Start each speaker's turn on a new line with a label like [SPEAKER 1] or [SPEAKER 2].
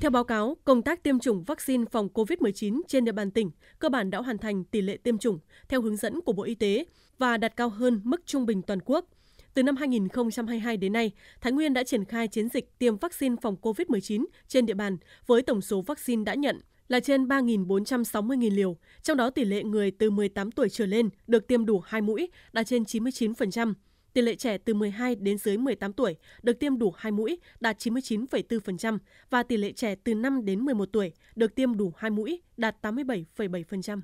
[SPEAKER 1] Theo báo cáo, công tác tiêm chủng vaccine phòng COVID-19 trên địa bàn tỉnh cơ bản đã hoàn thành tỷ lệ tiêm chủng theo hướng dẫn của Bộ Y tế và đạt cao hơn mức trung bình toàn quốc. Từ năm 2022 đến nay, Thái Nguyên đã triển khai chiến dịch tiêm vaccine phòng COVID-19 trên địa bàn với tổng số vaccine đã nhận là trên 3.460.000 liều, trong đó tỷ lệ người từ 18 tuổi trở lên được tiêm đủ 2 mũi đã trên 99%. Tỷ lệ trẻ từ 12 đến dưới 18 tuổi được tiêm đủ 2 mũi đạt 99,4% và tỷ lệ trẻ từ 5 đến 11 tuổi được tiêm đủ 2 mũi đạt 87,7%.